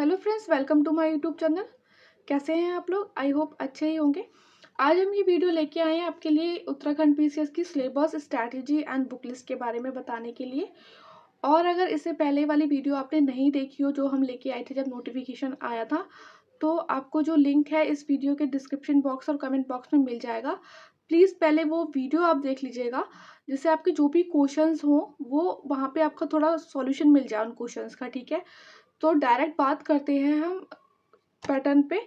hello friends welcome to my YouTube channel कैसे हैं आप लोग आई होप अच्छे ही होंगे आज हम ये वीडियो लेके आए हैं आपके लिए उत्तराखंड पीसीएस की syllabus strategy and book list के बारे में बताने के लिए और अगर इससे पहले वाली वीडियो आपने नहीं देखी हो जो हम लेके आए थे जब नोटिफिकेशन आया था तो आपको जो लिंक है इस वीडियो के डिस्क्रिप्शन बॉक्स और कमेंट बॉक्स में मिल जाएगा प्लीज़ पहले वो वीडियो आप देख लीजिएगा जिससे आपके जो भी क्वेश्चंस हों वो वहाँ पे आपका थोड़ा सॉल्यूशन मिल जाए उन क्वेश्चंस का ठीक है तो डायरेक्ट बात करते हैं हम पैटर्न पे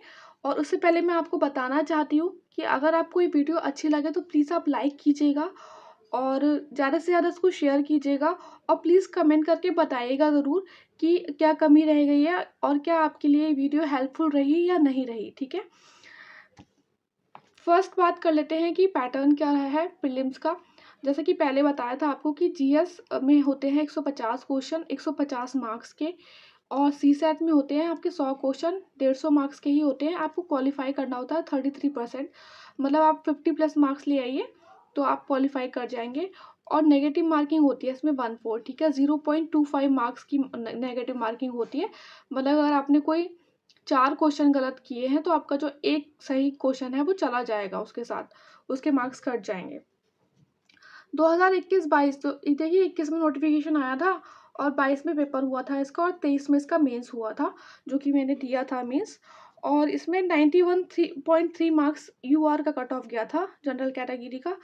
और उससे पहले मैं आपको बताना चाहती हूँ कि अगर आपको ये वीडियो अच्छी लगे तो प्लीज़ आप लाइक कीजिएगा और ज़्यादा से ज़्यादा इसको शेयर कीजिएगा और प्लीज़ कमेंट करके बताइएगा ज़रूर कि क्या कमी रह गई है और क्या आपके लिए वीडियो हेल्पफुल रही या नहीं रही ठीक है फर्स्ट बात कर लेते हैं कि पैटर्न क्या है फिल्म्स का जैसे कि पहले बताया था आपको कि जीएस में होते हैं 150 क्वेश्चन 150 मार्क्स के और सी सेट में होते हैं आपके सौ क्वेश्चन डेढ़ सौ मार्क्स के ही होते हैं आपको क्वालिफाई करना होता है थर्टी थ्री परसेंट मतलब आप फिफ्टी प्लस मार्क्स ले आइए तो आप क्वालिफाई कर जाएंगे और नेगेटिव मार्किंग होती है इसमें वन फोर ठीक है zero point two five marks की नेगेटिव मार्किंग होती है मतलब अगर आपने कोई चार क्वेश्चन गलत किए हैं तो आपका जो एक सही क्वेश्चन है वो चला जाएगा उसके साथ उसके मार्क्स कट जाएंगे 2021-22 तो देखिए 21 में नोटिफिकेशन आया था और बाईस में पेपर हुआ था इसका और तेईस में इसका मेंस हुआ था जो कि मैंने दिया था मेंस और इसमें ninety one three point three marks U R का कट ऑफ गया था जनरल कैटेगरी का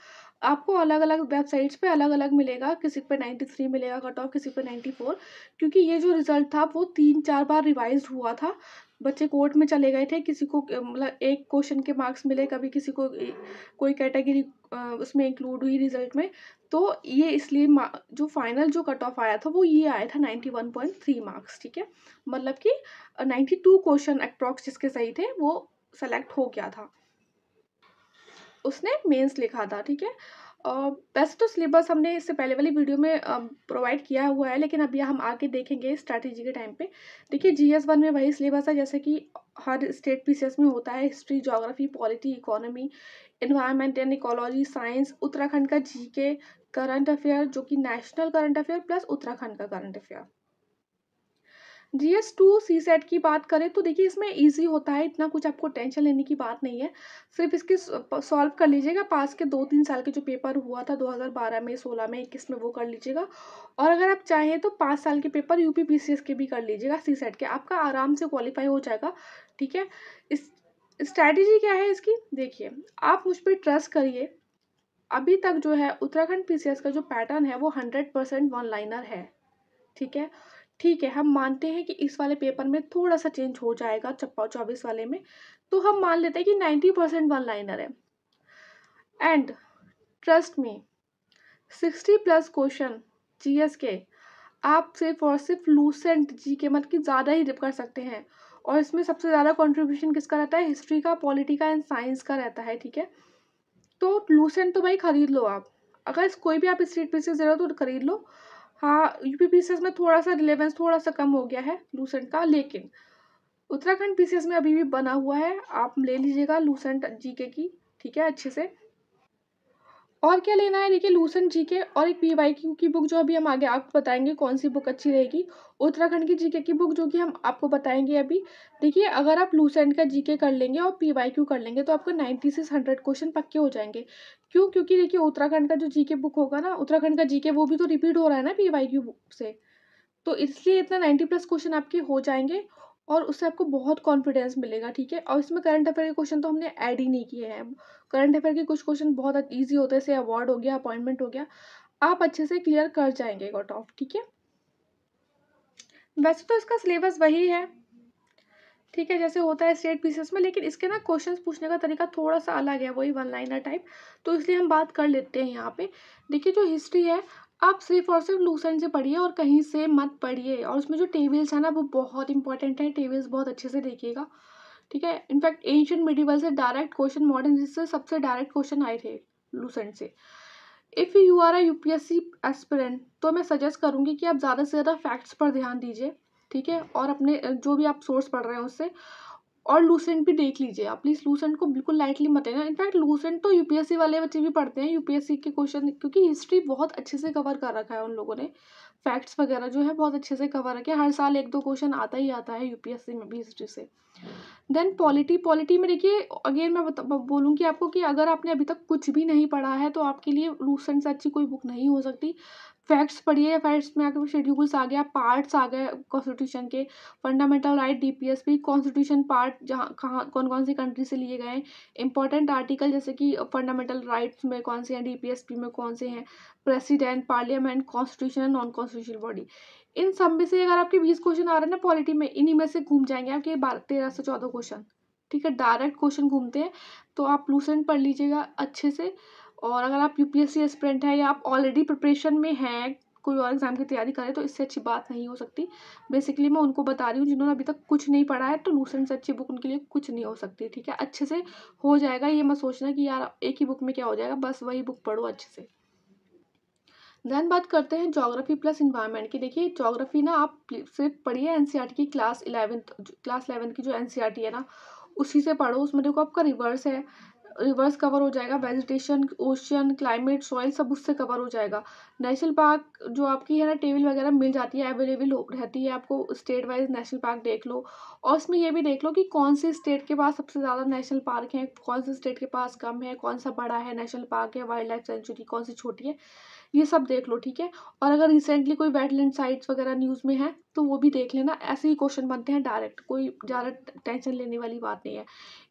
आपको अलग अलग वेबसाइट्स पे अलग अलग मिलेगा किसी पे नाइन्टी थ्री मिलेगा कट ऑफ किसी पे नाइन्टी फोर क्योंकि ये जो रिज़ल्ट था वो तीन चार बार रिवाइज हुआ था बच्चे कोर्ट में चले गए थे किसी को मतलब एक क्वेश्चन के मार्क्स मिले कभी किसी को कोई कैटेगरी उसमें इंक्लूड हुई रिजल्ट में तो ये इसलिए जो फाइनल जो कट ऑफ आया था वो ये आया था ninety one point three marks ठीक है मतलब कि नाइन्टी टू क्वेश्चन अप्रॉक्स जिसके सही थे वो सेलेक्ट हो गया था उसने मेंस लिखा था ठीक है बेस्ट तो सिलेबस हमने इससे पहले वाली वीडियो में प्रोवाइड किया हुआ है लेकिन अभी हम आके देखेंगे स्ट्रैटेजी के टाइम पे देखिए जी एस वन में वही सिलेबस है जैसे कि हर स्टेट पी में होता है history geography polity economy environment and ecology science Uttarakhand का जी के करंट अफेयर जो कि national current affair plus Uttarakhand का current affair G S two C SAT की बात करें तो देखिए इसमें ईजी होता है इतना कुछ आपको टेंशन लेने की बात नहीं है सिर्फ इसके सॉल्व कर लीजिएगा पास के दो तीन साल के जो पेपर हुआ था 2012 में 16 में इक्कीस में वो कर लीजिएगा और अगर आप चाहें तो पाँच साल के पेपर यू पी के भी कर लीजिएगा सी सेट के आपका आराम से क्वालिफाई हो जाएगा ठीक है इस स्ट्रैटेजी क्या है इसकी देखिए आप मुझ पर ट्रस्ट करिए अभी तक जो है उत्तराखंड पीसीएस का जो पैटर्न है वो हंड्रेड परसेंट वन लाइनर है ठीक है ठीक है हम मानते हैं कि इस वाले पेपर में थोड़ा सा चेंज हो जाएगा चौबीस वाले में तो हम मान लेते हैं कि नाइन्टी परसेंट वन लाइनर है एंड ट्रस्ट में sixty plus question G K आप सिर्फ और सिर्फ लूसेंट जी के मत मतलब की ज़्यादा ही रिप कर सकते हैं और इसमें सबसे ज़्यादा कॉन्ट्रीब्यूशन किसका रहता है हिस्ट्री का पॉलिटी का एंड साइंस का रहता है ठीक है तो लूसेंट तो भाई ख़रीद लो आप अगर कोई भी आप स्ट्रीट पे से ज़रूरत हो तो खरीद लो हाँ यू पी में थोड़ा सा रिलेवेंस थोड़ा सा कम हो गया है लूसेंट का लेकिन उत्तराखंड पी में अभी भी बना हुआ है आप ले लीजिएगा लूसेंट जीके की ठीक है अच्छे से और क्या लेना है देखिए लूसेंट जी के और एक पी वाई क्यू की बुक जो अभी हम आगे आपको बताएंगे कौन सी बुक अच्छी रहेगी उत्तराखंड की जीके की बुक जो कि हम आपको बताएंगे अभी देखिए अगर आप लूसेंट का जीके कर लेंगे और पी वाई क्यू कर लेंगे तो आपको नाइन्टी से हंड्रेड क्वेश्चन पक्के हो जाएंगे क्यों क्योंकि देखिए उत्तराखंड का जो के बुक होगा ना उत्तराखंड का के वो भी तो रिपीट हो रहा है ना पी वाई क्यू बुक से तो इसलिए इतना नाइन्टी प्लस क्वेश्चन आपके हो जाएंगे और उससे आपको बहुत कॉन्फिडेंस मिलेगा ठीक है और इसमें करंट अफेयर के क्वेश्चन तो हमने ऐड ही नहीं किए हैं करंट अफेयर के कुछ क्वेश्चन बहुत ईजी होते हैं जैसे अवार्ड हो गया अपॉइंटमेंट हो गया आप अच्छे से क्लियर कर जाएंगे गॉट ऑफ ठीक है वैसे तो इसका सिलेबस वही है ठीक है जैसे होता है स्टेट पीसीएस में लेकिन इसके ना क्वेश्चंस पूछने का तरीका थोड़ा सा अलग है वही वन लाइनर टाइप तो इसलिए हम बात कर लेते हैं यहाँ पे देखिए जो हिस्ट्री है आप सिर्फ और सिर्फ लूसेंट से पढ़िए और कहीं से मत पढ़िए और उसमें जो टेबल्स हैं ना वो बहुत इंपॉर्टेंट है टेबल्स बहुत अच्छे से देखिएगा ठीक है इनफैक्ट एंशियंट मिडिवल से डायरेक्ट क्वेश्चन मॉडर्न से सबसे डायरेक्ट क्वेश्चन आए थे लूसेंट से if you are U P S C aspirant तो मैं सजेस्ट करूँगी कि आप ज़्यादा से ज़्यादा फैक्ट्स पर ध्यान दीजिए ठीक है और अपने जो भी आप सोर्स पढ़ रहे हैं उससे और लूसेंट भी देख लीजिए आप प्लीज़ लूसेंट को बिल्कुल लाइटली मत लेना इनफैक्ट लूसेंट तो यूपीएससी वाले बच्चे भी पढ़ते हैं यूपीएससी के क्वेश्चन क्योंकि हिस्ट्री बहुत अच्छे से कवर कर रखा है उन लोगों ने फैक्ट्स वगैरह जो है बहुत अच्छे से कवर रखे हर साल एक दो क्वेश्चन आता ही आता है यू में भी हिस्ट्री से देन पॉलिटी पॉलिटी में देखिए अगेन मैं बोलूँगी आपको कि अगर आपने अभी तक कुछ भी नहीं पढ़ा है तो आपके लिए लूसेंट से अच्छी कोई बुक नहीं हो सकती फैक्ट्स पढ़िए फैक्ट्स में आपके शेड्यूल्स आ गया पार्ट्स आ गए कॉन्स्टिट्यूशन के fundamental right D P S P constitution part जहाँ कहाँ कौन कौन सी कंट्री से लिए गए इंपॉर्टेंट आर्टिकल जैसे कि फंडामेंटल राइट्स में कौन से हैं डी पी एस पी में कौन से हैं president parliament constitution non constitution body इन सब में से अगर आपके बीस क्वेश्चन आ रहे हैं ना पॉलिटी में इन्हीं में से घूम जाएंगे आपके बारह तेरह से चौदह क्वेश्चन ठीक है डायरेक्ट क्वेश्चन घूमते हैं तो आप लूसेंट पढ़ लीजिएगा अच्छे से और अगर आप यूपीएससी एस्पिरेंट हैं या आप ऑलरेडी प्रिपरेशन में हैं कोई और एग्ज़ाम की तैयारी करें तो इससे अच्छी बात नहीं हो सकती बेसिकली मैं उनको बता रही हूँ जिन्होंने अभी तक कुछ नहीं पढ़ा है तो लूसेंट से अच्छी बुक उनके लिए कुछ नहीं हो सकती ठीक है अच्छे से हो जाएगा ये मत सोचना कि यार एक ही बुक में क्या हो जाएगा बस वही बुक पढ़ो अच्छे से देन बात करते हैं जोग्राफी प्लस इन्वायरमेंट की देखिए जोग्राफी ना आप सिर्फ पढ़िए एन e की क्लास इलेवेंथ क्लास इलेवेंथ की जो एन e है ना उसी से पढ़ो उसमें देखो आपका रिवर्स है रिवर्स कवर हो जाएगा वेजिटेशन ओशन क्लाइमेट सॉइल सब उससे कवर हो जाएगा नेशनल पार्क जो आपकी है ना टेबल वगैरह मिल जाती है अवेलेबल रहती है आपको स्टेट वाइज नेशनल पार्क देख लो और उसमें ये भी देख लो कि कौन से स्टेट के पास सबसे ज़्यादा नेशनल पार्क हैं कौन से स्टेट के पास कम है कौन सा बड़ा है नेशनल पार्क है वाइल्ड लाइफ सेंचुरी कौन सी छोटी है ये सब देख लो ठीक है और अगर रिसेंटली कोई वेटलैंड साइट्स वगैरह न्यूज़ में है तो वो भी देख लेना ऐसे ही क्वेश्चन बनते हैं डायरेक्ट कोई ज़्यादा टेंशन लेने वाली बात नहीं है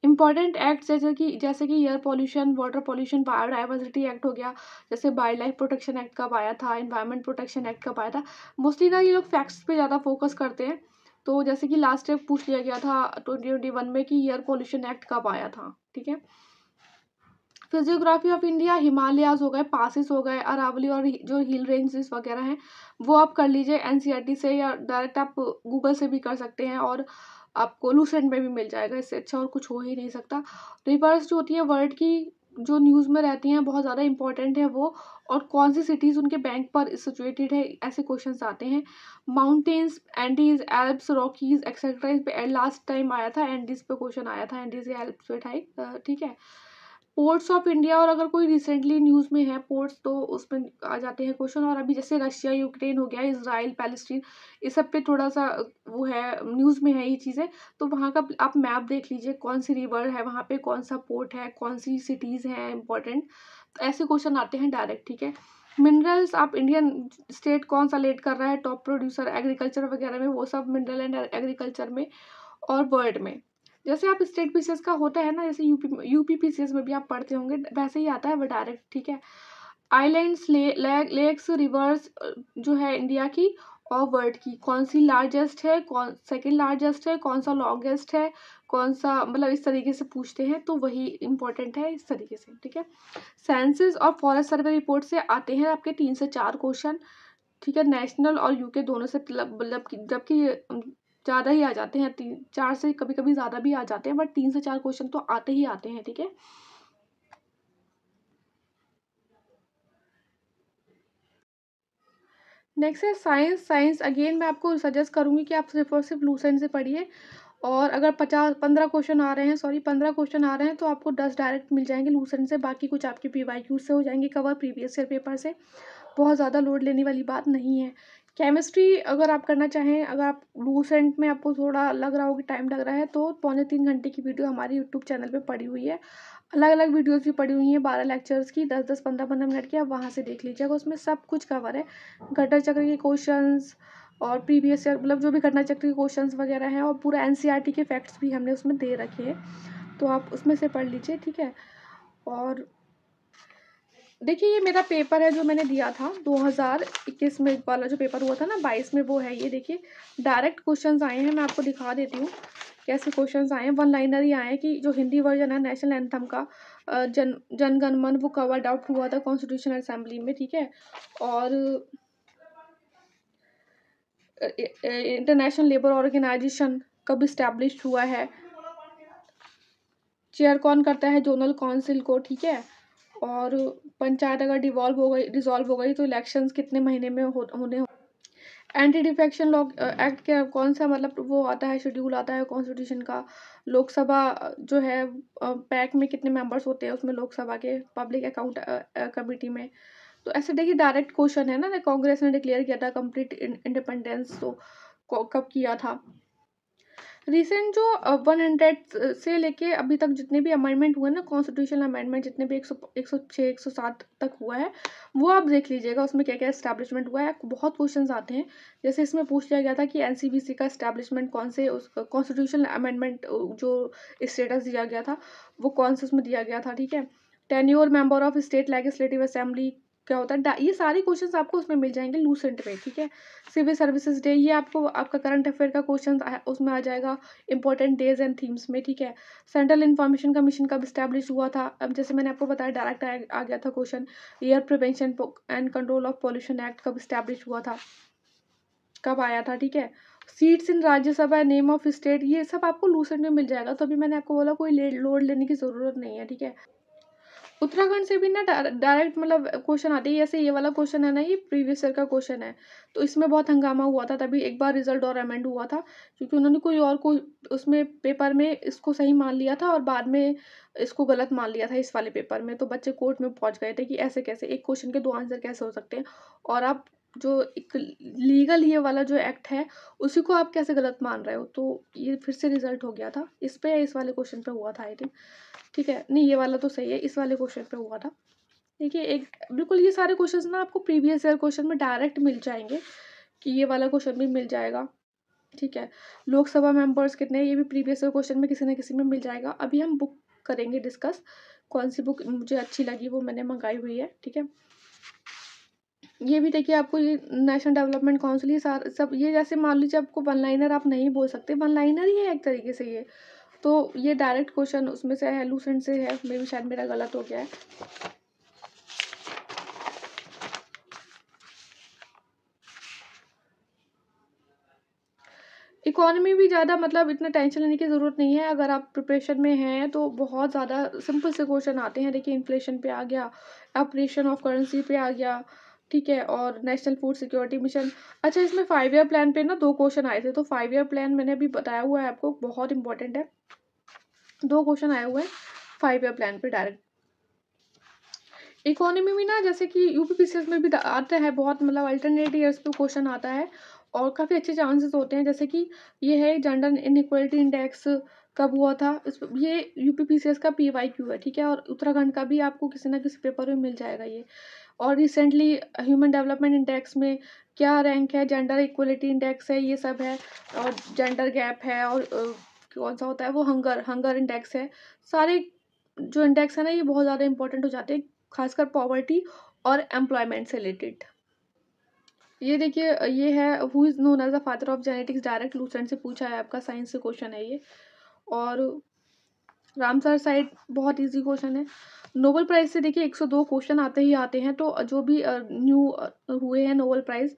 इंपॉर्टेंट एक्ट जैसे कि जैसे कि air pollution water pollution biodiversity act हो गया जैसे वाइल्ड लाइफ प्रोटेक्शन एक्ट कब आया था इन्वायरमेंट प्रोटेक्शन एक्ट कब आया था मोस्टली ना ये लोग फैक्ट्स पर ज़्यादा फोकस करते हैं तो जैसे कि लास्ट ईयर पूछ लिया गया था ट्वेंटी ट्वेंटी वन में कि एयर पॉल्यूशन एक्ट कब आया था ठीक है फिर जियोग्राफी ऑफ इंडिया हिमालयाज हो गए पासिस हो गए अरावली और जो हिल रेंजेस वगैरह हैं वो आप कर लीजिए एन e से या डायरेक्ट आप गूगल से भी कर सकते हैं और आपको लूसेंट में भी मिल जाएगा इससे अच्छा और कुछ हो ही नहीं सकता रिवर्स जो होती है वर्ल्ड की जो न्यूज़ में रहती हैं बहुत ज़्यादा इंपॉर्टेंट है वो और कौन सी सिटीज़ उनके बैंक पर सिचुएटेड है ऐसे क्वेश्चन आते हैं mountains Andes Alps Rockies etcetera इस पर लास्ट टाइम आया था एंडीज पे क्वेश्चन आया था एंडीज या एल्प्स पे ठाई ठीक है पोर्ट्स ऑफ इंडिया और अगर कोई रिसेंटली न्यूज़ में है पोर्ट्स तो उसमें आ जाते हैं क्वेश्चन और अभी जैसे रशिया यूक्रेन हो गया इसराइल पैलेस्टीन इस सब पे थोड़ा सा वो है न्यूज़ में है ये चीज़ें तो वहाँ का आप मैप देख लीजिए कौन सी रिवर है वहाँ पे कौन सा पोर्ट है कौन सी सिटीज़ हैं इंपॉर्टेंट तो ऐसे क्वेश्चन आते हैं डायरेक्ट ठीक है मिनरल्स आप इंडियन स्टेट कौन सा लेट कर रहा है टॉप प्रोड्यूसर एग्रीकल्चर वगैरह में वो सब मिनरल एंड एग्रीकल्चर में और वर्ल्ड में जैसे आप स्टेट पी का होता है ना जैसे यूपी यूपी पी में भी आप पढ़ते होंगे वैसे ही आता है वो डायरेक्ट ठीक है आइलैंड्स लेक्स रिवर्स जो है इंडिया की और वर्ल्ड की कौन सी लार्जेस्ट है कौन सेकेंड लार्जेस्ट है कौन सा लॉन्गेस्ट है कौन सा मतलब इस तरीके से पूछते हैं तो वही इंपॉर्टेंट है इस तरीके से ठीक है सेंसिस और फॉरेस्ट सर्वे रिपोर्ट से आते हैं आपके तीन से चार क्वेश्चन ठीक है नेशनल और यूके दोनों से मतलब, मतलब जबकि ज़्यादा ही आ जाते हैं तीन चार से कभी कभी ज़्यादा भी आ जाते हैं बट तीन से चार क्वेश्चन तो आते ही आते हैं ठीक है नेक्स्ट है साइंस साइंस अगेन मैं आपको सजेस्ट करूंगी कि आप सिर्फ और सिर्फ लूसेंट से पढ़िए और अगर पचास पंद्रह क्वेश्चन आ रहे हैं सॉरी पंद्रह क्वेश्चन आ रहे हैं तो आपको दस डायरेक्ट मिल जाएंगे लूसेंट से बाकी कुछ आपके पी वाई क्यू से हो जाएंगे कवर प्रीवियस ईयर पेपर से बहुत ज़्यादा लोड लेने वाली बात नहीं है केमिस्ट्री अगर आप करना चाहें अगर आप लूसेंट में आपको थोड़ा लग रहा हो कि टाइम लग रहा है तो पौने तीन घंटे की वीडियो हमारे यूट्यूब चैनल पे पड़ी हुई है अलग अलग वीडियोस भी पड़ी हुई हैं बारह लेक्चर्स की दस दस पंद्रह पंद्रह मिनट की आप वहाँ से देख लीजिएगा उसमें सब कुछ कवर है घटना चक्र के क्वेश्चन और प्रीवियस ईयर मतलब जो भी घटना चक्र के क्वेश्चन वगैरह हैं और पूरा एन e के फैक्ट्स भी हमने उसमें दे रखे हैं तो आप उसमें से पढ़ लीजिए ठीक है और देखिए ये मेरा पेपर है जो मैंने दिया था 2021 में वाला जो पेपर हुआ था ना 22 में वो है ये देखिए डायरेक्ट क्वेश्चन आए हैं मैं आपको दिखा देती हूँ कैसे क्वेश्चन आए हैं वन लाइनर ही आए हैं कि जो हिंदी वर्जन है नेशनल एंथम का जन जनगणमन वो कवर्ड आउट हुआ था कॉन्स्टिट्यूशन असेंबली में ठीक है और इंटरनेशनल लेबर ऑर्गेनाइजेशन कब इस्टेब्लिश हुआ है चेयर कौन करता है जोनल काउंसिल को ठीक है और पंचायत अगर डिवॉल्व हो गई डिजॉल्व हो गई तो इलेक्शंस कितने महीने में हो, होने एंटी डिफेक्शन लॉ एक्ट के कौन सा मतलब वो आता है शेड्यूल आता है कॉन्स्टिट्यूशन का लोकसभा uh, जो है पैक uh, में कितने मेंबर्स होते हैं उसमें लोकसभा के पब्लिक अकाउंट कमेटी में तो ऐसे देखिए डायरेक्ट क्वेश्चन है ना कांग्रेस ने डिक्लेयर किया था कंप्लीट इंडिपेंडेंस तो कब किया था रिसेंट जो वन हंड्रेड से लेके अभी तक जितने भी अमेंडमेंट हुए ना कॉन्स्टिट्यूशनल अमेंडमेंट जितने भी एक सौ एक सौ छः एक सौ सात तक हुआ है वो आप देख लीजिएगा उसमें क्या क्या इस्टेब्लिशमेंट हुआ है बहुत क्वेश्चन आते हैं जैसे इसमें पूछ लिया गया था कि एन का इस्टेब्लिशमेंट कौन से उस कॉन्स्टिट्यूशनल अमेंडमेंट जो स्टेटस दिया गया था वो कौन से उसमें दिया गया था ठीक है tenure member of state legislative assembly क्या होता है ये सारे क्वेश्चंस आपको उसमें मिल जाएंगे लूसेंट में ठीक है सिविल सर्विसेज डे ये आपको आपका करंट अफेयर का क्वेश्चन उसमें आ जाएगा इंपॉर्टेंट डेज एंड थीम्स में ठीक है सेंट्रल इन्फॉर्मेशन कमीशन कब इस्टेब्लिश हुआ था अब जैसे मैंने आपको बताया डायरेक्ट आ गया था question air prevention and control of pollution act कब इस्टेब्लिश हुआ था कब आया था ठीक है seats in Rajya Sabha name of state ये सब आपको लूसेंट में मिल जाएगा तो अभी मैंने आपको बोला कोई लोड लेने की ज़रूरत नहीं है ठीक है उत्तराखंड से भी ना डायरेक्ट मतलब क्वेश्चन आते ही ऐसे ये वाला क्वेश्चन है ना ये प्रीवियस ईयर का क्वेश्चन है तो इसमें बहुत हंगामा हुआ था तभी एक बार रिजल्ट और अमेंड हुआ था क्योंकि उन्होंने कोई और को उसमें पेपर में इसको सही मान लिया था और बाद में इसको गलत मान लिया था इस वाले पेपर में तो बच्चे कोर्ट में पहुँच गए थे कि ऐसे कैसे एक क्वेश्चन के दो आंसर कैसे हो सकते हैं और आप जो एक लीगल ये वाला जो एक्ट है उसी को आप कैसे गलत मान रहे हो तो ये फिर से रिजल्ट हो गया था इस पे इस वाले क्वेश्चन पे हुआ था आई थिंक ठीक है नहीं ये वाला तो सही है इस वाले क्वेश्चन पे हुआ था देखिए एक बिल्कुल ये सारे क्वेश्चंस ना आपको प्रीवियस ईयर क्वेश्चन में डायरेक्ट मिल जाएंगे कि ये वाला क्वेश्चन भी मिल जाएगा ठीक है लोकसभा मेम्बर्स कितने ये भी प्रीवियस ईयर क्वेश्चन में किसी ना किसी में मिल जाएगा अभी हम बुक करेंगे डिस्कस कौन सी बुक मुझे अच्छी लगी वो मैंने मंगाई हुई है ठीक है ये भी देखिए आपको ये नेशनल डेवलपमेंट काउंसिल ये सारा सब ये जैसे मान लीजिए आपको वन लाइनर आप नहीं बोल सकते वन लाइनर ही है एक तरीके से ये तो ये डायरेक्ट क्वेश्चन उसमें से है लूसेंट से है मे भी शायद मेरा गलत हो गया है इकोनॉमी भी ज़्यादा मतलब इतना टेंशन लेने की ज़रूरत नहीं है अगर आप प्रिपरेशन में हैं तो बहुत ज़्यादा सिंपल से क्वेश्चन आते हैं देखिए इन्फ्लेशन पे आ गया ऑपरेशन ऑफ करेंसी पे आ गया ठीक है और नेशनल फूड सिक्योरिटी मिशन अच्छा इसमें फाइव ईयर प्लान पे ना दो क्वेश्चन आए थे तो फाइव ईयर प्लान मैंने अभी बताया हुआ है आपको बहुत इंपॉर्टेंट है दो क्वेश्चन आए हुए हैं फाइव ईयर प्लान पे डायरेक्ट इकोनॉमी में ना जैसे कि यू पी में भी आता है बहुत मतलब अल्टरनेट ईयर्स पे क्वेश्चन आता है और काफ़ी अच्छे चांसेस होते हैं जैसे कि ये है जेंडर इनक्वलिटी इंडेक्स कब हुआ था इस ये यू पी का पी वाई क्यू है ठीक है और उत्तराखंड का भी आपको किसी ना किसी पेपर में मिल जाएगा ये और रिसेंटली ह्यूमन डेवलपमेंट इंडेक्स में क्या रैंक है जेंडर इक्वलिटी इंडेक्स है ये सब है और जेंडर गैप है और कौन सा होता है वो हंगर हंगर इंडेक्स है सारे जो इंडेक्स है ना ये बहुत ज़्यादा इंपॉर्टेंट हो जाते हैं खासकर पॉवर्टी और एम्प्लॉयमेंट से रिलेटेड ये देखिए ये है who is known as the father of genetics direct Lucent से पूछा है आपका साइंस से क्वेश्चन है ये और रामसर साइड बहुत इजी क्वेश्चन है नोबल प्राइज़ से देखिए 102 क्वेश्चन आते ही आते हैं तो जो भी न्यू हुए हैं नोबल प्राइज़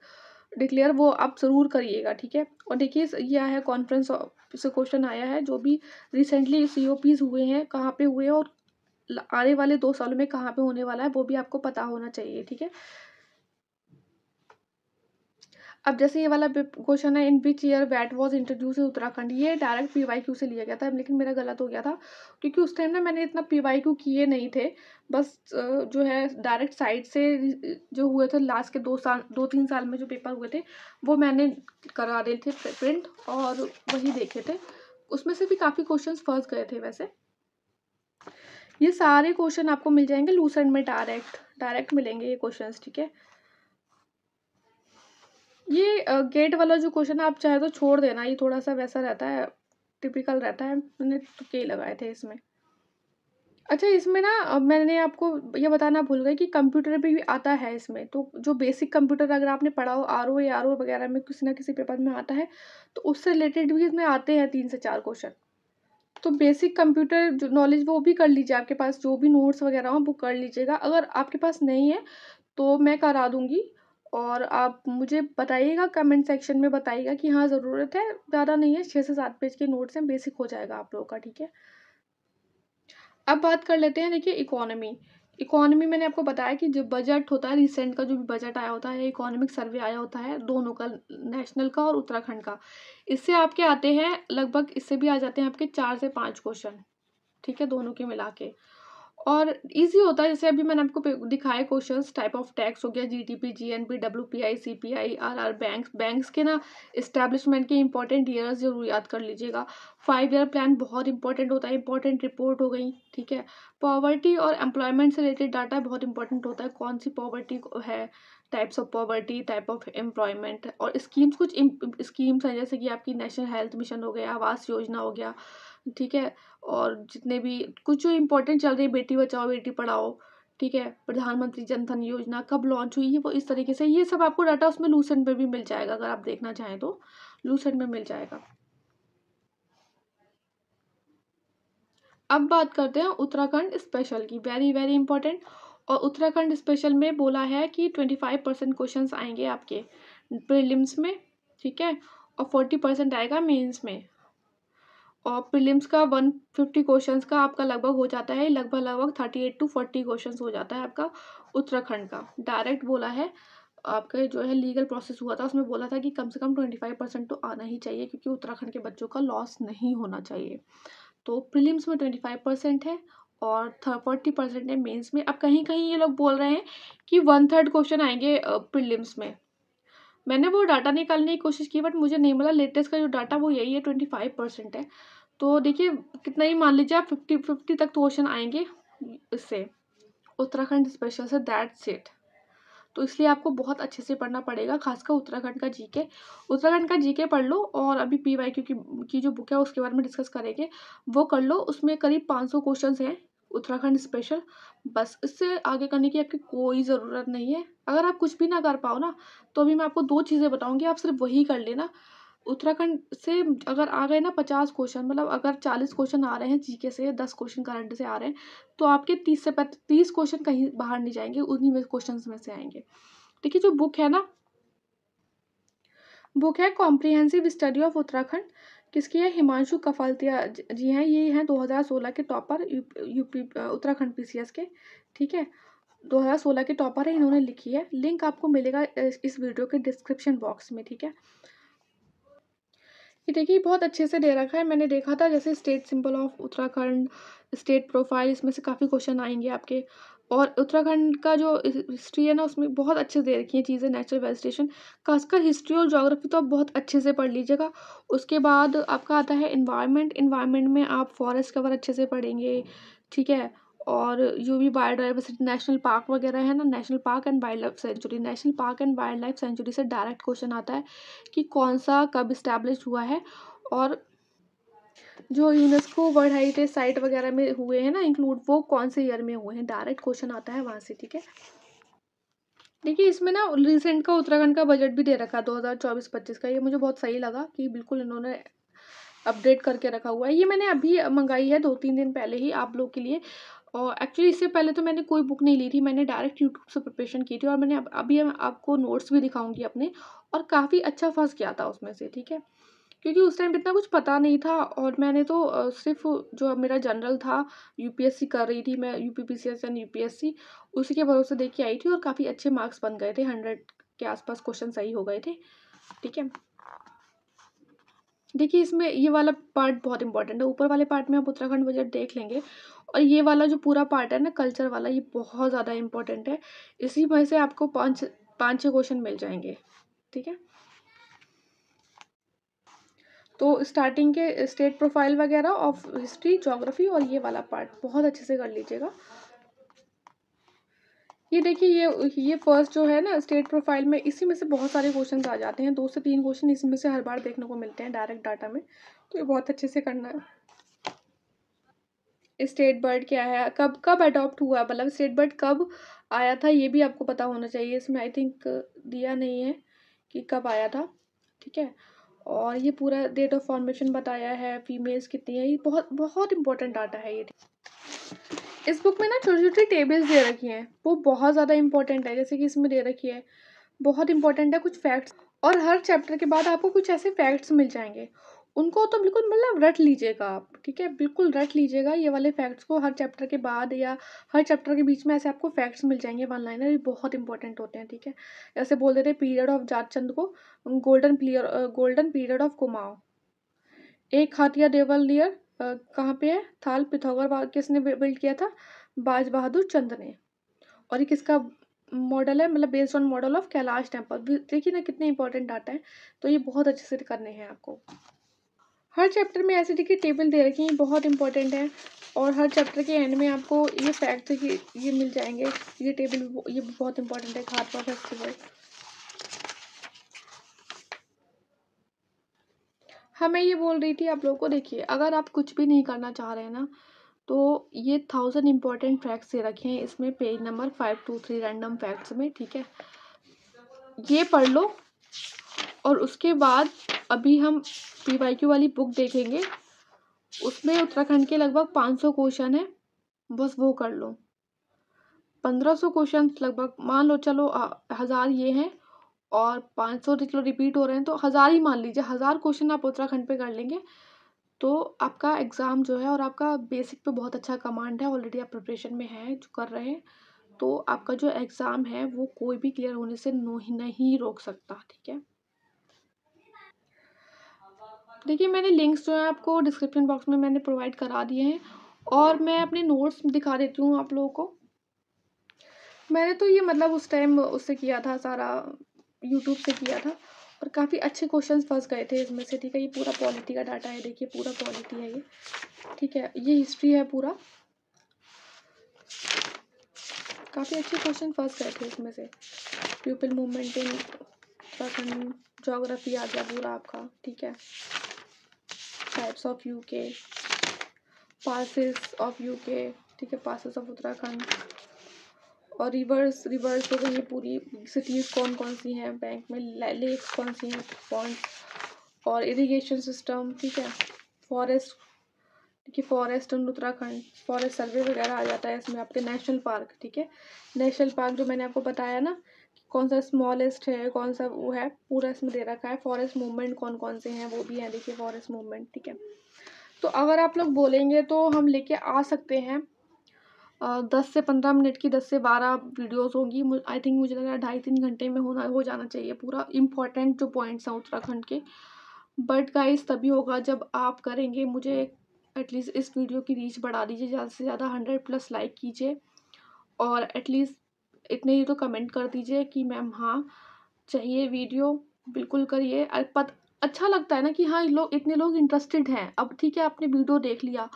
डिक्लेयर वो आप ज़रूर करिएगा ठीक है और देखिए ये आया है कॉन्फ्रेंस से क्वेश्चन आया है जो भी रिसेंटली सी हुए हैं कहाँ पे हुए और आने वाले दो सालों में कहाँ पे होने वाला है वो भी आपको पता होना चाहिए ठीक है अब जैसे ये वाला क्वेश्चन है in which year VAT was introduce in Uttarakhand ये डायरेक्ट पी वाई क्यू से लिया गया था लेकिन मेरा गलत हो गया था क्योंकि उस टाइम ना मैंने इतना पी वाई क्यू किए नहीं थे बस जो है डायरेक्ट साइड से जो हुए थे लास्ट के दो साल दो तीन साल में जो पेपर हुए थे वो मैंने करा रहे थे प्रिंट और वही देखे थे उसमें से भी काफ़ी क्वेश्चन फंस गए थे वैसे ये सारे क्वेश्चन आपको मिल जाएंगे लूसेंट में डायरेक्ट डायरेक्ट मिलेंगे ये क्वेश्चन ठीक है ये गेट वाला जो क्वेश्चन है आप चाहे तो छोड़ देना ये थोड़ा सा वैसा रहता है टिपिकल रहता है मैंने तो कई लगाए थे इसमें अच्छा इसमें ना मैंने आपको ये बताना भूल गई कि कंप्यूटर भी आता है इसमें तो जो बेसिक कंप्यूटर अगर आपने पढ़ा हो आर ओ या आर ओ वगैरह में किसी ना किसी पेपर में आता है तो उससे रिलेटेड भी इसमें आते हैं तीन से चार क्वेश्चन तो बेसिक कंप्यूटर जो नॉलेज वो भी कर लीजिए आपके पास जो भी नोट्स वगैरह हो वो कर लीजिएगा अगर आपके पास नहीं है तो मैं करा दूँगी और आप मुझे बताइएगा कमेंट सेक्शन में बताइएगा कि हाँ ज़रूरत है ज़्यादा नहीं है छः से सात पेज के नोट्स हैं बेसिक हो जाएगा आप लोगों का ठीक है अब बात कर लेते हैं देखिए इकोनॉमी इकोनॉमी मैंने आपको बताया कि जो बजट होता है रिसेंट का जो भी बजट आया होता है इकोनॉमिक सर्वे आया होता है दोनों का नेशनल का और उत्तराखंड का इससे आपके आते हैं लगभग इससे भी आ जाते हैं आपके चार से पाँच क्वेश्चन ठीक है दोनों के मिला के और इजी होता है जैसे अभी मैंने आपको दिखाए क्वेश्चंस टाइप ऑफ टैक्स हो गया GDP GNP WPI CPI RR banks banks के ना इस्टेब्लिशमेंट के इंपॉर्टेंट ईयर्स जरूर याद कर लीजिएगा फाइव ईयर प्लान बहुत इंपॉर्टेंट होता है इंपॉर्टेंट रिपोर्ट हो गई ठीक है पॉवर्टी और एम्प्लॉयमेंट से रिलेटेड डाटा बहुत इंपॉर्टेंट होता है कौन सी पॉवर्टी है types of poverty type of employment और स्कीम्स कुछ स्कीम्स हैं जैसे कि आपकी नेशनल हेल्थ मिशन हो गया आवास योजना हो गया ठीक है और जितने भी कुछ जो इम्पोर्टेंट चल रही है बेटी बचाओ बेटी पढ़ाओ ठीक है प्रधानमंत्री जन धन योजना कब लॉन्च हुई है वो इस तरीके से ये सब आपको डाटा उसमें लूसेंट में भी मिल जाएगा अगर आप देखना चाहें तो लूसेंट में मिल जाएगा अब बात करते हैं उत्तराखंड स्पेशल की वेरी वेरी इंपॉर्टेंट और उत्तराखंड स्पेशल में बोला है कि ट्वेंटी फाइव परसेंट क्वेश्चन आएंगे आपके प्रिलिम्स में ठीक है और फोर्टी परसेंट आएगा मेंस में और प्रीलिम्स का वन फिफ्टी क्वेश्चन का आपका लगभग हो जाता है लगभग लगभग thirty eight to forty question हो जाता है आपका उत्तराखंड का डायरेक्ट बोला है आपके जो है लीगल प्रोसेस हुआ था उसमें बोला था कि कम से कम ट्वेंटी फाइव परसेंट तो आना ही चाहिए क्योंकि उत्तराखंड के बच्चों का लॉस नहीं होना चाहिए तो प्रीलिम्स में ट्वेंटी फाइव परसेंट है और फोर्टी परसेंट है मेंस में अब कहीं कहीं ये लोग बोल रहे हैं कि वन थर्ड क्वेश्चन आएंगे प्रीलिम्स में मैंने वो डाटा निकालने की कोशिश की बट मुझे नहीं मिला लेटेस्ट का जो डाटा वो यही है ट्वेंटी फाइव परसेंट है तो देखिए कितना ही मान लीजिए आप फिफ्टी फिफ्टी तक क्वेश्चन तो आएंगे इससे उत्तराखंड स्पेशल से दैट्स इट तो इसलिए आपको बहुत अच्छे से पढ़ना पड़ेगा खासकर उत्तराखंड का जीके उत्तराखंड का जीके पढ़ लो और अभी पी वाई क्यू की जो बुक है उसके बारे में डिस्कस करेंगे वो कर लो उसमें करीब पाँच सौ क्वेश्चन हैं उत्तराखंड स्पेशल बस इससे आगे करने की आपकी कोई ज़रूरत नहीं है अगर आप कुछ भी ना कर पाओ ना तो अभी मैं आपको दो चीज़ें बताऊँगी आप सिर्फ वही कर लेना उत्तराखंड से अगर आ गए ना पचास क्वेश्चन मतलब अगर चालीस क्वेश्चन आ रहे हैं जीके से दस क्वेश्चन करंट से आ रहे हैं तो आपके तीस से तीस क्वेश्चन कहीं बाहर नहीं जाएंगे उन्हीं में क्वेश्चन में से आएंगे ठीक है जो बुक है ना बुक है कॉम्प्रिहेंसिव स्टडी ऑफ उत्तराखंड किसकी है हिमांशु कफालतिया जी हैं ये हैं 2016 के टॉपर यूपी उत्तराखंड पीसीएस के ठीक है 2016 के टॉपर है इन्होंने लिखी है लिंक आपको मिलेगा इस वीडियो के डिस्क्रिप्शन बॉक्स में ठीक है ये देखिए बहुत अच्छे से दे रखा है मैंने देखा था जैसे state symbol of Uttarakhand state profile इसमें से काफ़ी क्वेश्चन आएंगे आपके और उत्तराखंड का जो हिस्ट्री है ना उसमें बहुत अच्छे से दे रखी हैं चीज़ें नेचुरल वेजिटेशन खासकर हिस्ट्री और जोग्राफी तो आप बहुत अच्छे से पढ़ लीजिएगा उसके बाद आपका आता है इन्वायरमेंट इन्वायरमेंट में आप फॉरेस्ट कवर अच्छे से पढ़ेंगे ठीक है और यू वी बायोडाइवर्सिटी नेशनल पार्क वगैरह है ना national park and wildlife sanctuary national park and wildlife sanctuary से डायरेक्ट क्वेश्चन आता है कि कौन सा कब इस्टेब्लिश हुआ है और जो यूनेस्को वर्ल्ड हेरिटेज साइट वगैरह में हुए हैं ना इंक्लूड वो कौन से ईयर में हुए हैं डायरेक्ट क्वेश्चन आता है वहाँ से ठीक है देखिए इसमें ना रिसेंट का उत्तराखंड का बजट भी दे रखा दो हज़ार चौबीस पच्चीस का ये मुझे बहुत सही लगा कि बिल्कुल इन्होंने अपडेट करके रखा हुआ है ये मैंने अभी मंगाई है दो तीन दिन पहले ही आप लोग के लिए और एक्चुअली इससे पहले तो मैंने कोई बुक नहीं ली थी मैंने डायरेक्ट यूट्यूब से प्रिपरेशन की थी और मैंने अभी अभी आपको नोट्स भी दिखाऊंगी अपने और काफ़ी अच्छा फर्स्ट किया था उसमें से ठीक है क्योंकि उस टाइम इतना कुछ पता नहीं था और मैंने तो सिर्फ जो मेरा जनरल था यूपीएससी कर रही थी मैं यू पी एंड यू उसी के भरोसे देख के आई थी और काफ़ी अच्छे मार्क्स बन गए थे हंड्रेड के आसपास क्वेश्चन सही हो गए थे ठीक है देखिए इसमें ये वाला पार्ट बहुत इंपॉर्टेंट है ऊपर वाले पार्ट में आप उत्तराखंड बजट देख लेंगे और ये वाला जो पूरा पार्ट है ना कल्चर वाला ये बहुत ज़्यादा इंपॉर्टेंट है इसी वजह से आपको पाँच पाँच छः क्वेश्चन मिल जाएंगे ठीक है तो स्टार्टिंग के स्टेट प्रोफाइल वगैरह ऑफ हिस्ट्री जोग्राफी और ये वाला पार्ट बहुत अच्छे से कर लीजिएगा ये देखिए ये ये फर्स्ट जो है ना स्टेट प्रोफाइल में इसी में से बहुत सारे क्वेश्चन आ जाते हैं दो से तीन क्वेश्चन इसमें से हर बार देखने को मिलते हैं डायरेक्ट डाटा में तो ये बहुत अच्छे से करना है स्टेट बर्ड क्या है कब कब अडॉप्ट हुआ मतलब स्टेट बर्ड कब आया था ये भी आपको पता होना चाहिए इसमें आई थिंक दिया नहीं है कि कब आया था ठीक है और ये पूरा डेट ऑफ फॉर्मेशन बताया है फीमेल्स कितनी है ये बहुत बहुत इंपॉर्टेंट डाटा है ये इस बुक में ना छोटी छोटी टेबल्स दे रखी हैं वो बहुत ज़्यादा इंपॉर्टेंट है जैसे कि इसमें दे रखी है बहुत इंपॉर्टेंट है कुछ फैक्ट्स और हर चैप्टर के बाद आपको कुछ ऐसे फैक्ट्स मिल जाएंगे उनको तो बिल्कुल मतलब रट लीजिएगा आप ठीक है बिल्कुल रट लीजिएगा ये वाले फैक्ट्स को हर चैप्टर के बाद या हर चैप्टर के बीच में ऐसे आपको फैक्ट्स मिल जाएंगे वन लाइनर ये बहुत इंपॉर्टेंट होते हैं ठीक है जैसे बोल देते हैं पीरियड ऑफ जातचंद को golden period golden period of Kumaon एक हाथिया देवल नियर कहाँ पे है थाल पिथौगढ़ किसने बिल्ड किया था बाज बहादुर चंद ने और ये किसका मॉडल है मतलब based on model of Kailash temple देखिए ना कितने इंपॉर्टेंट डाटा है तो ये बहुत अच्छे से करने हैं आपको हर चैप्टर में ऐसे देखिए टेबल दे रखी है बहुत इंपॉर्टेंट है और हर चैप्टर के एंड में आपको ये फैक्ट ये मिल जाएंगे ये टेबल ये बहुत इंपॉर्टेंट है खारवा फेस्टिवल हाँ मैं ये बोल रही थी आप लोगों को देखिए अगर आप कुछ भी नहीं करना चाह रहे हैं ना तो ये थाउजेंड इम्पॉर्टेंट फैक्ट्स दे रखे हैं इसमें page number five two three random facts में ठीक है ये पढ़ लो और उसके बाद अभी हम पी वाई क्यू वाली बुक देखेंगे उसमें उत्तराखंड के लगभग पाँच सौ क्वेश्चन है बस वो कर लो पंद्रह सौ क्वेश्चन लगभग मान लो चलो हज़ार ये हैं और पाँच सौ चलो रिपीट हो रहे हैं तो हज़ार ही मान लीजिए हज़ार क्वेश्चन आप उत्तराखंड पे कर लेंगे तो आपका एग्ज़ाम जो है और आपका बेसिक पे बहुत अच्छा कमांड है ऑलरेडी आप प्रिपरेशन में हैं जो कर रहे हैं तो आपका जो एग्ज़ाम है वो कोई भी क्लियर होने से नो ही नहीं रोक सकता ठीक है देखिए मैंने लिंक्स जो है आपको डिस्क्रिप्शन बॉक्स में मैंने प्रोवाइड करा दिए हैं और मैं अपने नोट्स दिखा देती हूँ आप लोगों को मैंने तो ये मतलब उस टाइम उससे किया था सारा यूट्यूब से किया था और काफ़ी अच्छे क्वेश्चन फंस गए थे इसमें से ठीक है ये पूरा पॉलिटी का डाटा है देखिए पूरा पॉलिटी है ये ठीक है ये हिस्ट्री है पूरा काफ़ी अच्छे क्वेश्चन फंस गए थे इसमें से people movement in Uttarakhand geography आ गया पूरा आपका ठीक है types of U K passes of U K ठीक है पासिस ऑफ उत्तराखंड और रिवर्स रिवर्स हो गई पूरी सिटीज़ कौन कौन सी हैं बैंक में लेक्स कौन सी हैं पॉइंट और इरिगेशन सिस्टम ठीक है फॉरेस्ट ठीक है forest and Uttarakhand forest survey वगैरह आ जाता है इसमें आपके नेशनल पार्क ठीक है नेशनल पार्क जो मैंने आपको बताया ना कौन सा स्मॉलेस्ट है कौन सा वो है पूरा इसमें दे रखा है फॉरेस्ट मूवमेंट कौन कौन से हैं वो भी हैं देखिए फॉरेस्ट मूवमेंट ठीक है तो अगर आप लोग बोलेंगे तो हम लेके आ सकते हैं दस से पंद्रह मिनट की दस से बारह वीडियोस होंगी आई थिंक मुझे लग रहा है ढाई तीन घंटे में होना हो जाना चाहिए पूरा इम्पॉर्टेंट जो पॉइंट्स हैं उत्तराखंड के बट गाइस तभी होगा जब आप करेंगे मुझे एटलीस्ट इस वीडियो की रीच बढ़ा दीजिए ज़्यादा से ज़्यादा हंड्रेड प्लस लाइक कीजिए और एटलीस्ट इतने ही तो कमेंट कर दीजिए कि मैम हाँ चाहिए वीडियो बिल्कुल करिए पत अच्छा लगता है ना कि हाँ लोग इतने लोग इंटरेस्टेड हैं अब ठीक है आपने वीडियो देख लिया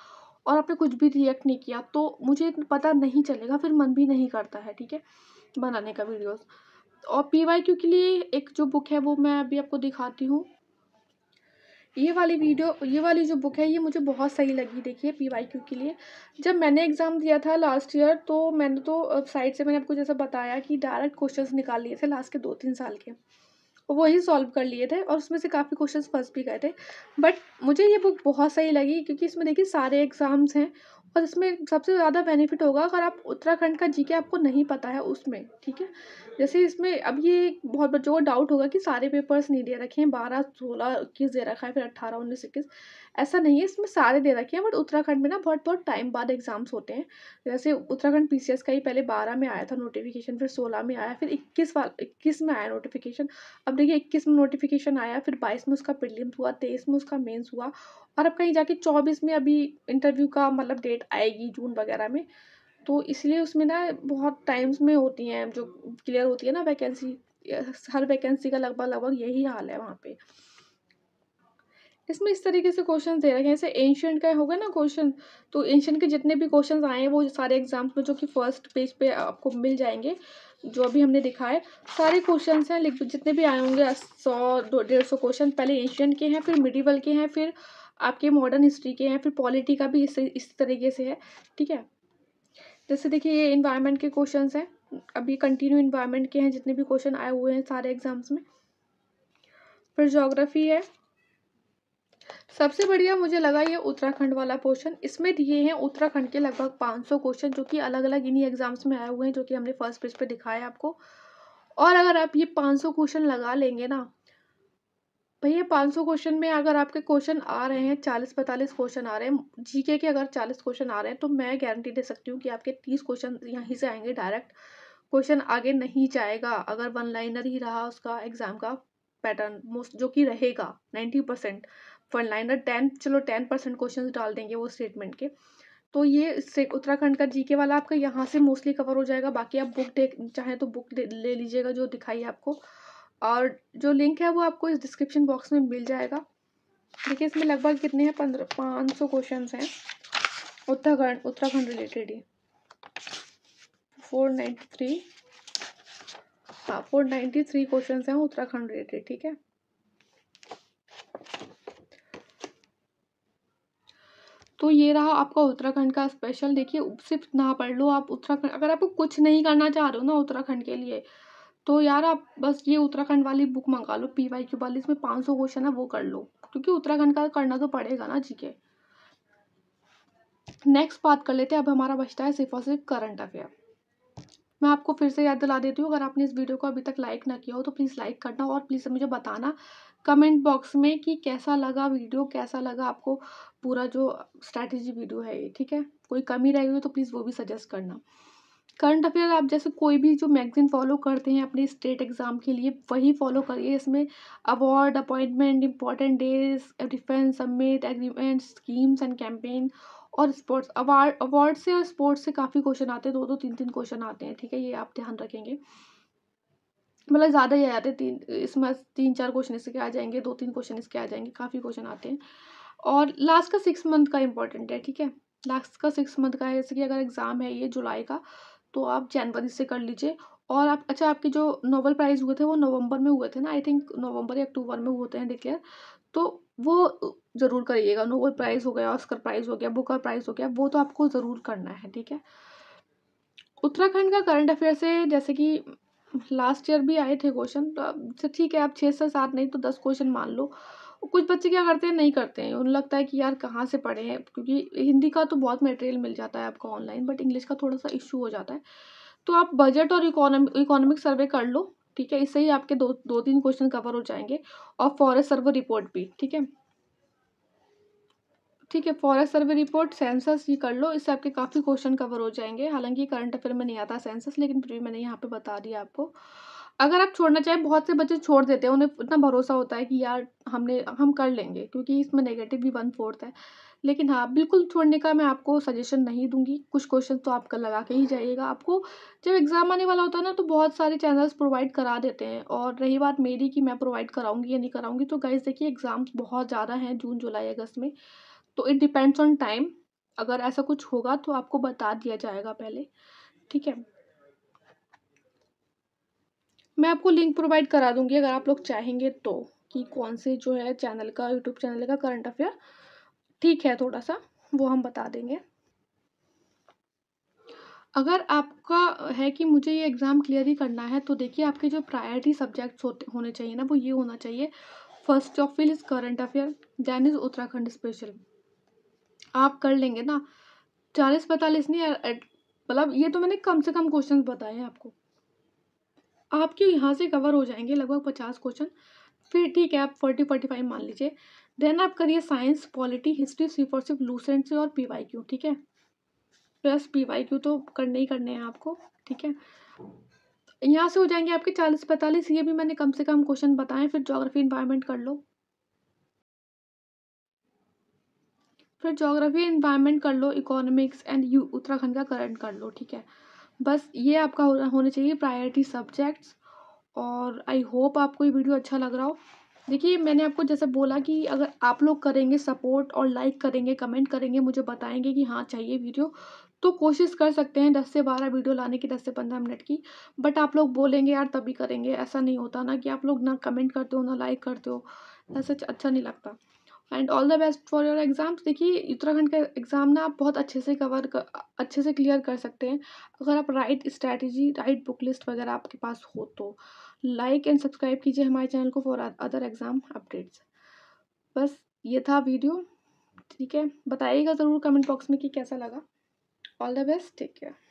और आपने कुछ भी रिएक्ट नहीं किया तो मुझे पता नहीं चलेगा फिर मन भी नहीं करता है ठीक है बनाने का वीडियोस और पी वाई क्यू के लिए एक जो बुक है वो मैं अभी आपको दिखाती हूँ ये वाली वीडियो ये वाली जो बुक है ये मुझे बहुत सही लगी देखिए पी वाई क्यू के लिए जब मैंने एग्ज़ाम दिया था लास्ट ईयर तो मैंने तो साइड से मैंने आपको जैसा बताया कि डायरेक्ट क्वेश्चंस निकाल लिए थे लास्ट के दो तीन साल के वही सॉल्व कर लिए थे और उसमें से काफ़ी क्वेश्चन फंस भी गए थे बट मुझे ये बुक बहुत सही लगी क्योंकि इसमें देखिए सारे एग्ज़ाम्स हैं और इसमें सबसे ज़्यादा बेनिफिट होगा अगर आप उत्तराखंड का जी के आपको नहीं पता है उसमें ठीक है जैसे इसमें अब ये बहुत बच्चों को डाउट होगा कि सारे पेपर्स नहीं दे रखे हैं बारह सोलह इक्कीस दे रखा है फिर अट्ठारह उन्नीस इक्कीस ऐसा नहीं है इसमें सारे दे रखे हैं बट उत्तराखंड में ना बहुत बहुत टाइम बाद एग्ज़ाम्स होते हैं जैसे उत्तराखंड पी का ही पहले बारह में आया था नोटिफिकेशन फिर सोलह में आया फिर इक्कीस वाल इक्कीस में आया नोटिफिकेशन अब देखिए इक्कीस में नोटिफिकेशन आया फिर बाईस में उसका प्रिलियम हुआ तेईस में उसका मेन्स हुआ और अब कहीं जाके चौबीस में अभी इंटरव्यू का मतलब डेट आएगी जून वगैरह में तो इसलिए उसमें ना बहुत टाइम्स में होती हैं जो क्लियर होती है ना वैकेंसी हर वैकेंसी का लगभग लगभग यही हाल है वहाँ पर इसमें इस तरीके से क्वेश्चन दे रखे हैं जैसे एंशियंट का होगा ना क्वेश्चन तो एंशियंट के जितने भी क्वेश्चन आए हैं वो सारे एग्जाम्स में जो कि फर्स्ट पेज पे आपको मिल जाएंगे जो अभी हमने दिखाए सारे क्वेश्चन हैं लेकिन जितने भी आए होंगे सौ डेढ़ सौ क्वेश्चन पहले एंशियंट के हैं फिर मिडिवल के हैं फिर आपके मॉडर्न हिस्ट्री के हैं फिर पॉलिटी का भी इस इस तरीके से है ठीक है जैसे देखिए ये इन्वायरमेंट के क्वेश्चन हैं अभी कंटिन्यू इन्वायरमेंट के हैं जितने भी क्वेश्चन आए हुए हैं सारे एग्जाम्स में फिर जोग्राफी है सबसे बढ़िया मुझे लगा ये उत्तराखंड वाला पोर्शन इसमें दिए हैं उत्तराखंड के लगभग 500 क्वेश्चन जो कि अलग अलग इन्हीं एग्जाम्स में आए हुए हैं जो कि हमने फर्स्ट पेज पे दिखाया है आपको और अगर आप ये 500 क्वेश्चन लगा लेंगे ना भैया 500 क्वेश्चन में अगर आपके क्वेश्चन आ रहे हैं चालीस पैंतालीस क्वेश्चन आ रहे हैं जी के अगर चालीस क्वेश्चन आ रहे हैं तो मैं गारंटी दे सकती हूँ कि आपके तीस क्वेश्चन यहीं से आएंगे डायरेक्ट क्वेश्चन आगे नहीं जाएगा अगर वन लाइनर ही रहा उसका एग्ज़ाम का पैटर्न मोस्ट जो कि रहेगा नाइन्टी परसेंट फंड लाइनर टेन चलो टेन परसेंट क्वेश्चन डाल देंगे वो स्टेटमेंट के तो ये उत्तराखंड का जीके वाला आपका यहाँ से मोस्टली कवर हो जाएगा बाकी आप बुक चाहें तो बुक ले लीजिएगा जो दिखाई है आपको और जो लिंक है वो आपको इस डिस्क्रिप्शन बॉक्स में मिल जाएगा देखिए इसमें लगभग कितने हैं पंद्रह पाँच सौ क्वेश्चन हैं उत्तराखंड उत्तराखंड रिलेटेड ही फोर नाइन्टी थ्री हाँ फोर नाइन्टी थ्री क्वेश्चन हैं उत्तराखंड रिलेटेड ठीक है तो ये रहा आपका उत्तराखंड का स्पेशल देखिए सिर्फ ना पढ़ लो आप उत्तराखंड अगर आपको कुछ नहीं करना चाह रहे हो ना उत्तराखंड के लिए तो यार आप बस ये उत्तराखंड वाली बुक मंगा लो पी वाई क्यू वाली इसमें पाँच सौ क्वेश्चन है वो कर लो क्योंकि उत्तराखंड का करना तो पड़ेगा ना जी के नेक्स्ट बात कर लेते हैं अब हमारा बचता है सिर्फ और सिर्फ करंट अफेयर मैं आपको फिर से याद दिला देती हूँ अगर आपने इस वीडियो को अभी तक लाइक ना किया हो तो प्लीज़ लाइक करना और प्लीज़ मुझे बताना कमेंट बॉक्स में कि कैसा लगा वीडियो कैसा लगा आपको पूरा जो स्ट्रैटेजी वीडियो है ये ठीक है कोई कमी रही हो तो प्लीज़ वो भी सजेस्ट करना करंट अफेयर आप जैसे कोई भी जो मैगजीन फॉलो करते हैं अपने स्टेट एग्ज़ाम के लिए वही फॉलो करिए इसमें award appointment important days defence summit agreement schemes and campaign और स्पोर्ट्स अवार्ड अवार्ड से और स्पोर्ट्स से काफ़ी क्वेश्चन आते हैं दो दो तीन तीन क्वेश्चन आते हैं ठीक है ये आप ध्यान रखेंगे मतलब ज़्यादा ही आ जाते हैं तीन इसमें तीन चार क्वेश्चन इसके आ जाएंगे दो तीन क्वेश्चन इसके आ जाएंगे काफ़ी क्वेश्चन आते हैं और लास्ट का सिक्स मंथ का इंपॉर्टेंट है ठीक है लास्ट का सिक्स मंथ का है जैसे कि अगर एग्ज़ाम है ये जुलाई का तो आप जनवरी से कर लीजिए और आप अच्छा आपके जो नोबल प्राइज़ हुए थे वो नवंबर में हुए थे ना आई थिंक नवंबर या अक्टूबर में हुए हैं डिक्लेयर तो वो ज़रूर करिएगा नोबल प्राइज़ हो गया ऑस्कर प्राइज़ हो गया बुकर प्राइज़ हो गया वो तो आपको ज़रूर करना है ठीक है उत्तराखंड का करंट अफेयर से जैसे कि लास्ट ईयर भी आए थे क्वेश्चन तो ठीक है आप छः से सात नहीं तो दस क्वेश्चन मान लो कुछ बच्चे क्या करते हैं नहीं करते हैं उन्हें लगता है कि यार कहाँ से पढ़े हैं क्योंकि हिंदी का तो बहुत मटेरियल मिल जाता है आपको ऑनलाइन बट इंग्लिश का थोड़ा सा इशू हो जाता है तो आप बजट और इकोनॉमिक इकोनॉमिक सर्वे कर लो ठीक है इससे ही आपके दो दो तीन क्वेश्चन कवर हो जाएंगे और फॉरेस्ट सर्वे रिपोर्ट भी ठीक है ठीक है फॉरेस्ट सर्वे रिपोर्ट सेंसस ये कर लो इससे आपके काफ़ी क्वेश्चन कवर हो जाएंगे हालांकि करंट अफेयर में नहीं आता सेंसस लेकिन फिर भी मैंने यहाँ पे बता दिया आपको अगर आप छोड़ना चाहें बहुत से बच्चे छोड़ देते हैं उन्हें इतना भरोसा होता है कि यार हमने हम कर लेंगे क्योंकि इसमें नेगेटिव भी वन फोर्थ है लेकिन हाँ बिल्कुल छोड़ने का मैं आपको सजेशन नहीं दूंगी कुछ क्वेश्चन तो आपका लगा के ही जाइएगा आपको जब एग्ज़ाम आने वाला होता है ना तो बहुत सारे चैनल्स प्रोवाइड करा देते हैं और रही बात मेरी कि मैं प्रोवाइड कराऊंगी या नहीं कराऊंगी तो गाइज देखिए एग्ज़ाम्स बहुत ज़्यादा हैं जून जुलाई अगस्त में तो इट डिपेंड्स ऑन टाइम अगर ऐसा कुछ होगा तो आपको बता दिया जाएगा पहले ठीक है मैं आपको लिंक प्रोवाइड करा दूंगी अगर आप लोग चाहेंगे तो कि कौन से जो है चैनल का यूट्यूब चैनल का करंट अफेयर ठीक है थोड़ा सा वो हम बता देंगे अगर आपका है कि मुझे ये एग्ज़ाम क्लियर ही करना है तो देखिए आपके जो प्रायरिटी सब्जेक्ट्स होते होने चाहिए ना वो ये होना चाहिए first of will is current affair then is Uttarakhand special आप कर लेंगे ना चालीस पैंतालीस नहीं मतलब ये तो मैंने कम से कम क्वेश्चन बताए हैं आपको आपके यहाँ से कवर हो जाएंगे लगभग पचास क्वेश्चन फिर ठीक है आप फोर्टी फोर्टी फाइव मान लीजिए देन आप करिए साइंस पॉलिटी हिस्ट्री सिर्फ और सिर्फ लूसेंट से और पी वाई क्यू ठीक है प्लस पी वाई क्यू तो करने ही करने हैं आपको ठीक है यहाँ से हो जाएंगे आपके चालीस पैंतालीस ये भी मैंने कम से कम क्वेश्चन बताएं फिर जोग्राफी इन्वायरमेंट कर लो फिर जोग्राफी इन्वायरमेंट कर लो इकोनॉमिक्स एंड यू उत्तराखंड का करंट कर लो ठीक है बस ये आपका होना चाहिए प्रायोरिटी सब्जेक्ट्स और आई होप आपको ये वीडियो अच्छा लग रहा हो देखिए मैंने आपको जैसे बोला कि अगर आप लोग करेंगे सपोर्ट और लाइक करेंगे कमेंट करेंगे मुझे बताएंगे कि हाँ चाहिए वीडियो तो कोशिश कर सकते हैं दस से बारह वीडियो लाने की दस से पंद्रह मिनट की बट आप लोग बोलेंगे यार तभी करेंगे ऐसा नहीं होता ना कि आप लोग ना कमेंट करते हो ना लाइक करते हो ऐसा अच्छा नहीं लगता and all the best for your exams देखिए उत्तराखंड का एग्ज़ाम ना आप बहुत अच्छे से कवर कर अच्छे से क्लियर कर सकते हैं अगर आप right strategy right book list वगैरह आपके पास हो तो लाइक एंड सब्सक्राइब कीजिए हमारे चैनल को फॉर अदर एग्ज़ाम अपडेट्स बस ये था वीडियो ठीक है बताइएगा ज़रूर कमेंट बॉक्स में कि कैसा लगा all the best take care